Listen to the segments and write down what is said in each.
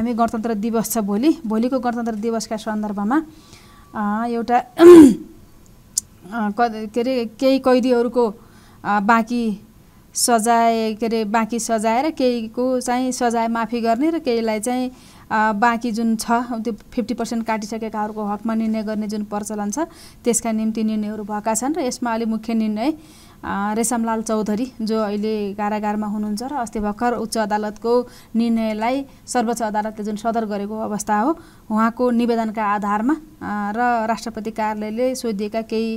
हामी गणतन्त्र दिवस छ भोलि भोलिको गणतन्त्र दिवसका सन्दर्भमा एउटा के अरे केही कैदीहरूको बाँकी सजाय के अरे बाँकी सजाएर केहीको चाहिँ सजाय माफी गर्ने र केहीलाई चाहिँ बाँकी जुन छ त्यो फिफ्टी पर्सेन्ट काटिसकेकाहरूको हकमा निर्णय गर्ने जुन प्रचलन छ त्यसका निम्ति निर्णयहरू भएका छन् र यसमा अलिक मुख्य निर्णय रेशमलाल चौधरी जो अहिले कारागारमा हुनुहुन्छ र अस्ति भर्खर उच्च अदालतको निर्णयलाई सर्वोच्च अदालतले जुन सदर गरेको अवस्था हो उहाँको निवेदनका आधारमा र राष्ट्रपति कार्यालयले सोधिएका केही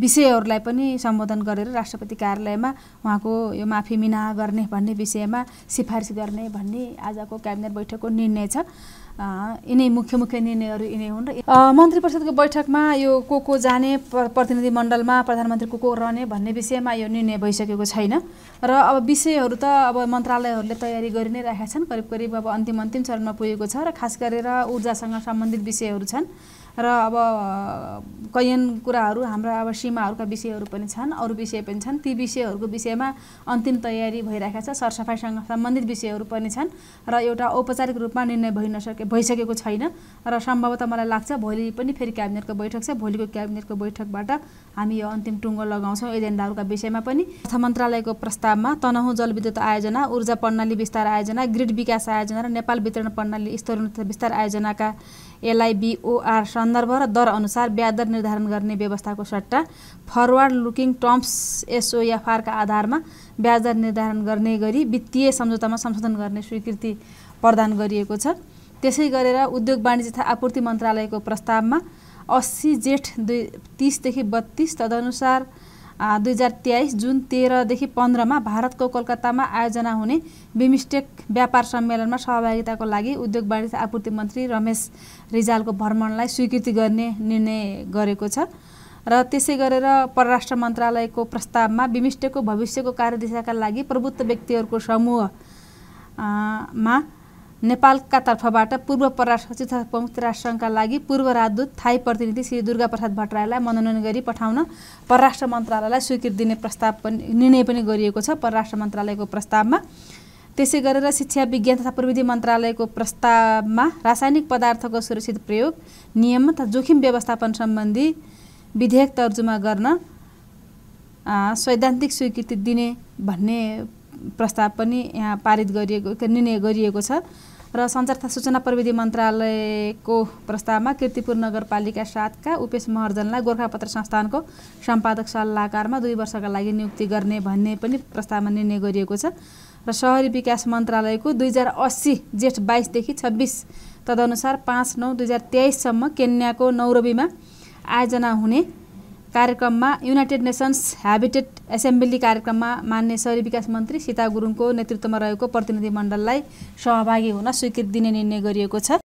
विषयहरूलाई पनि सम्बोधन गरेर राष्ट्रपति कार्यालयमा उहाँको यो माफी मिना गर्ने भन्ने विषयमा सिफारिस गर्ने भन्ने आजको क्याबिनेट बैठकको निर्णय छ यिनै मुख्य मुख्य निर्णयहरू यिनै हुन् र मन्त्री परिषदको बैठकमा यो को को जाने प्रतिनिधि मण्डलमा प्रधानमन्त्री को को रहने भन्ने विषयमा यो निर्णय भइसकेको छैन र अब विषयहरू त अब मन्त्रालयहरूले तयारी गरि नै राखेका छन् करिब करिब अब अन्तिम अन्तिम चरणमा पुगेको छ र खास गरेर ऊर्जासँग सम्बन्धित विषयहरू छन् र अब कैयन कुराहरू हाम्रा अब सीमाहरूका विषयहरू पनि छन् अरू विषय पनि छन् ती विषयहरूको विषयमा अन्तिम तयारी भइरहेका छ सरसफाइसँग सम्बन्धित विषयहरू पनि छन् र एउटा औपचारिक रूपमा निर्णय भइ नसके भइसकेको छैन र सम्भवतः मलाई लाग्छ भोलि पनि फेरि क्याबिनेटको बैठक छ भोलिको क्याबिनेटको बैठकबाट हामी यो अन्तिम टुङ्गो लगाउँछौँ एजेन्डाहरूका विषयमा पनि अर्थ मन्त्रालयको प्रस्तावमा तनहुँ जलविद्युत आयोजना ऊर्जा प्रणाली विस्तार आयोजना ग्रिड विकास आयोजना र नेपाल वितरण प्रणाली स्तर विस्तार आयोजनाका एलआइबिओआर सन्दर्भ र दर अनुसार ब्याज दर निर्धारण गर्ने व्यवस्थाको सट्टा फरवार्ड लुकिङ टर्म्स एसओएफआरका आधारमा ब्याज दर निर्धारण गर्ने गरी वित्तीय सम्झौतामा संशोधन गर्ने स्वीकृति प्रदान गरिएको छ त्यसै गरेर उद्योग वाणिज्य तथा आपूर्ति मन्त्रालयको प्रस्तावमा अस्सी जेठ दुई तिसदेखि बत्तिस तदनुसार दुई हजार तेइस जुन तेह्रदेखि पन्ध्रमा भारतको कोलकातामा आयोजना हुने बिमिस्टेक व्यापार सम्मेलनमा सहभागिताको लागि उद्योग वाणिज्य आपूर्ति मन्त्री रमेश रिजालको भ्रमणलाई स्वीकृति गर्ने निर्णय गरेको छ र त्यसै गरेर परराष्ट्र मन्त्रालयको प्रस्तावमा बिमिस्टेकको भविष्यको कार्यदिशाका लागि प्रबुद्ध व्यक्तिहरूको समूहमा नेपालका तर्फबाट पूर्व परराष्ट्र सचिव तथा प्रमुख राष्ट्रसङ्घका लागि पूर्व राजदूत थाई प्रतिनिधि श्री दुर्गा प्रसाद भट्टराईलाई मनोनयन गरी पठाउन परराष्ट्र मन्त्रालयलाई स्वीकृति दिने प्रस्ताव पनि निर्णय पनि गरिएको छ परराष्ट्र मन्त्रालयको प्रस्तावमा त्यसै गरेर शिक्षा विज्ञान तथा प्रविधि मन्त्रालयको प्रस्तावमा रासायनिक पदार्थको सुरक्षित प्रयोग नियम तथा जोखिम व्यवस्थापन सम्बन्धी विधेयक तर्जुमा गर्न सैद्धान्तिक स्वीकृति दिने भन्ने प्रस्ताव पनि यहाँ पारित गरिएको निर्णय गरिएको छ र सञ्चार तथा सूचना प्रविधि मन्त्रालयको प्रस्तावमा किर्तिपुर नगरपालिका सातका उपेश महर्जनलाई गोर्खापत्र संस्थानको सम्पादक सल्लाहकारमा दुई वर्षका लागि नियुक्ति गर्ने भन्ने पनि प्रस्तावमा निर्णय गरिएको छ र सहरी विकास मन्त्रालयको दुई हजार अस्सी जेठ बाइसदेखि छब्बिस तदनुसार पाँच नौ दुई हजार तेइससम्म केन्याको नौरबीमा आयोजना हुने कार्यक्रममा युनाइटेड नेसन्स ह्याबिटेट एसेम्ब्ली कार्यक्रममा मान्ने शहरी विकास मन्त्री सीता गुरुङको नेतृत्वमा रहेको प्रतिनिधिमण्डललाई सहभागी हुन स्वीकृति दिने निर्णय गरिएको छ